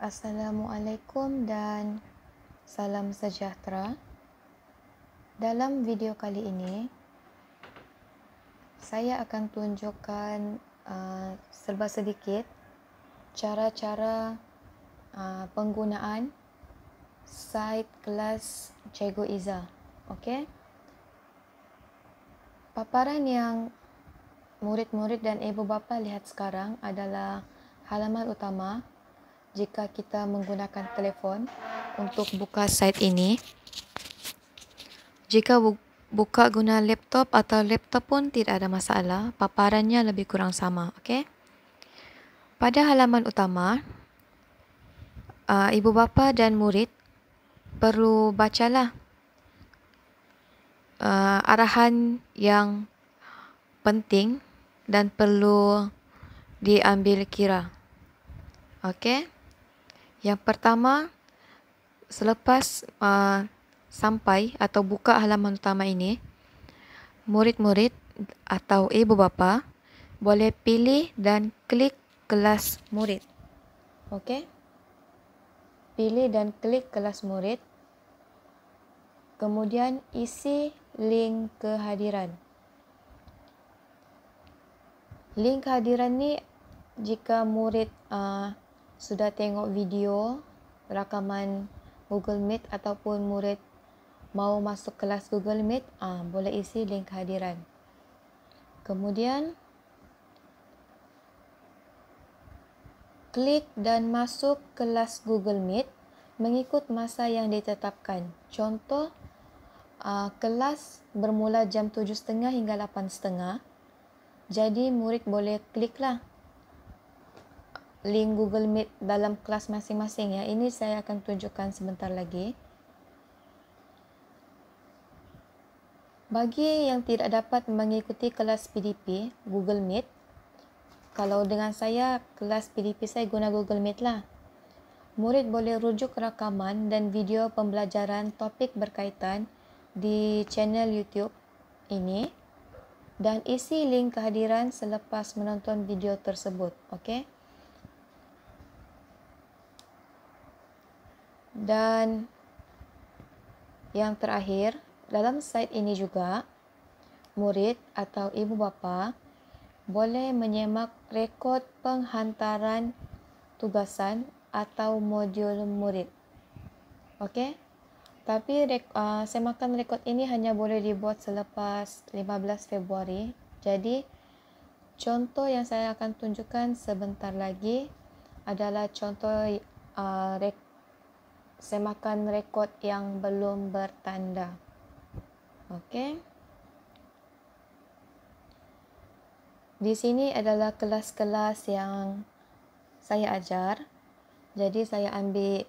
Assalamualaikum dan salam sejahtera. Dalam video kali ini, saya akan tunjukkan uh, serba sedikit cara-cara uh, penggunaan side kelas Cikgu Iza. Okey? Paparan yang murid-murid dan ibu bapa lihat sekarang adalah halaman utama jika kita menggunakan telefon untuk buka site ini. Jika buka guna laptop atau laptop pun tidak ada masalah, paparannya lebih kurang sama. Okay? Pada halaman utama, uh, ibu bapa dan murid perlu bacalah uh, arahan yang penting dan perlu diambil kira. Okay? Yang pertama, selepas uh, sampai atau buka halaman utama ini, murid-murid atau ibu bapa boleh pilih dan klik kelas murid. Okey? Pilih dan klik kelas murid. Kemudian isi link kehadiran. Link kehadiran ni jika murid uh, sudah tengok video rakaman Google Meet ataupun murid mau masuk kelas Google Meet, ah ha, boleh isi link kehadiran. Kemudian klik dan masuk kelas Google Meet mengikut masa yang ditetapkan. Contoh Uh, kelas bermula jam 7.30 hingga 8.30 Jadi murid boleh kliklah link Google Meet dalam kelas masing-masing ya. Ini saya akan tunjukkan sebentar lagi. Bagi yang tidak dapat mengikuti kelas PDP Google Meet, kalau dengan saya kelas PDP saya guna Google Meet lah. Murid boleh rujuk rakaman dan video pembelajaran topik berkaitan di channel YouTube ini dan isi link kehadiran selepas menonton video tersebut, okey? Dan yang terakhir, dalam site ini juga, murid atau ibu bapa boleh menyemak rekod penghantaran tugasan atau modul murid. Okey? Tapi rek, uh, semakan rekod ini hanya boleh dibuat selepas 15 Februari. Jadi, contoh yang saya akan tunjukkan sebentar lagi adalah contoh uh, rekod semakan rekod yang belum bertanda. Okey. Di sini adalah kelas-kelas yang saya ajar. Jadi saya ambil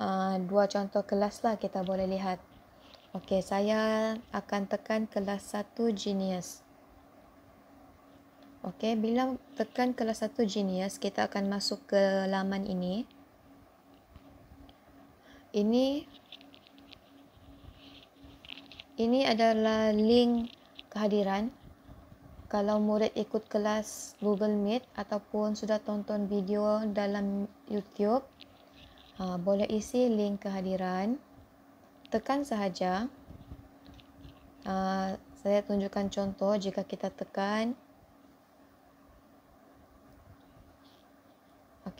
uh, dua contoh kelas lah kita boleh lihat. Okey, saya akan tekan kelas 1 genius. Okey, bila tekan kelas 1 genius, kita akan masuk ke laman ini ini ini adalah link kehadiran kalau murid ikut kelas Google Meet ataupun sudah tonton video dalam YouTube ha, boleh isi link kehadiran tekan sahaja ha, saya tunjukkan contoh jika kita tekan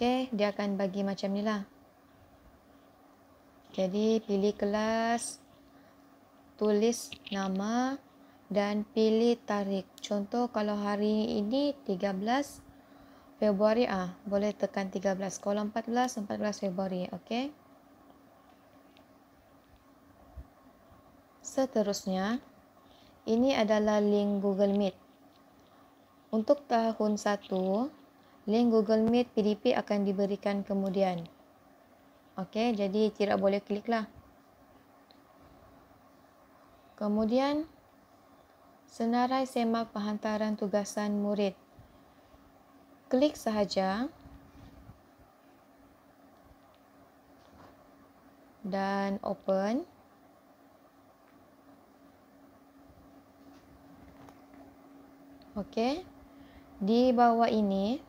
Okey, dia akan bagi macam ni lah. Jadi pilih kelas, tulis nama dan pilih tarikh. Contoh kalau hari ini 13 Februari ah, boleh tekan 13. Kalau 14, 14 Februari, okey. Seterusnya, ini adalah link Google Meet. Untuk tahun 1, link Google Meet PDP akan diberikan kemudian. Okey, jadi tidak boleh kliklah. Kemudian senarai semak penghantaran tugasan murid. Klik sahaja. Dan open. Okey. Di bawah ini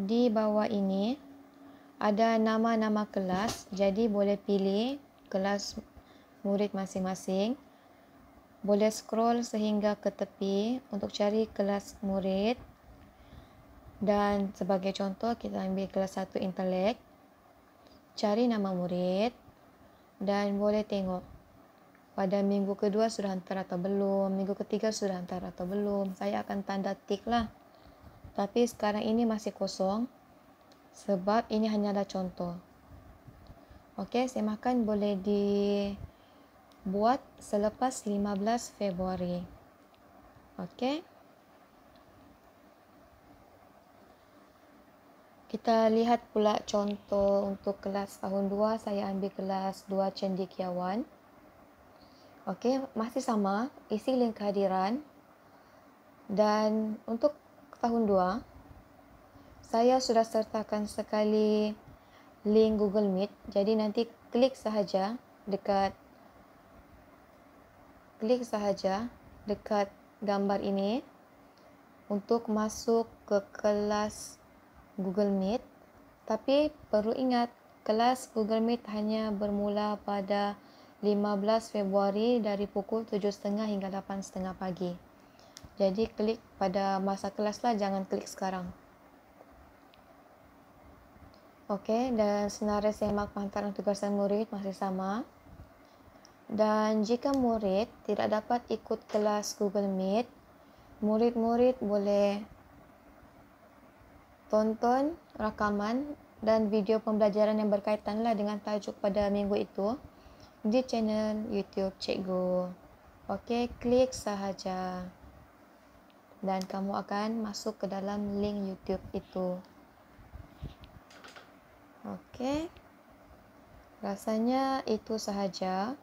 di bawah ini ada nama-nama kelas jadi boleh pilih kelas murid masing-masing boleh scroll sehingga ke tepi untuk cari kelas murid dan sebagai contoh kita ambil kelas 1 intelek cari nama murid dan boleh tengok pada minggu kedua sudah hantar atau belum minggu ketiga sudah hantar atau belum saya akan tanda tik lah tapi sekarang ini masih kosong sebab ini hanyalah contoh. Okey, semakan boleh dibuat selepas 15 Februari. Okey. Kita lihat pula contoh untuk kelas tahun 2. Saya ambil kelas 2 cendekiawan. Okey, masih sama. Isi link kehadiran. Dan untuk tahun 2 saya sudah sertakan sekali link Google Meet. Jadi nanti klik sahaja dekat klik sahaja dekat gambar ini untuk masuk ke kelas Google Meet. Tapi perlu ingat kelas Google Meet hanya bermula pada 15 Februari dari pukul 7.30 hingga 8.30 pagi. Jadi klik pada masa kelaslah jangan klik sekarang. Oke, okay, dan senarai semak pantai tugasan murid masih sama. Dan jika murid tidak dapat ikut kelas Google Meet, murid-murid boleh tonton rakaman dan video pembelajaran yang berkaitanlah dengan tajuk pada minggu itu di channel YouTube Cikgu. Okey, klik sahaja. Dan kamu akan masuk ke dalam link YouTube itu. Okey. Rasanya itu sahaja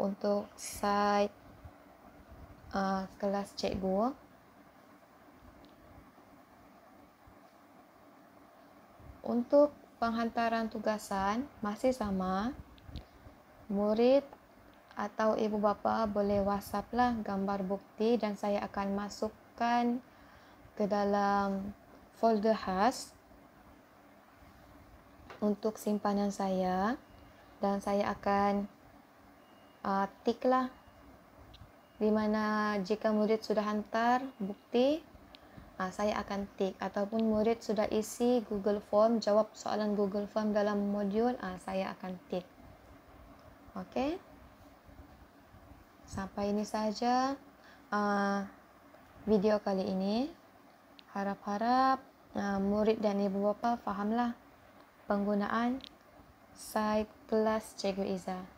untuk side uh, kelas cikgu. Untuk penghantaran tugasan masih sama. Murid atau ibu bapa boleh WhatsApp lah gambar bukti dan saya akan masukkan ke dalam folder khas untuk simpanan saya dan saya akan uh, tick lah di mana jika murid sudah hantar bukti uh, saya akan tick ataupun murid sudah isi Google Form jawab soalan Google Form dalam modul uh, saya akan tick okey sampai ini saja uh, video kali ini harap-harap uh, murid dan ibu bapa fahamlah penggunaan site kelas Cikgu Izzah.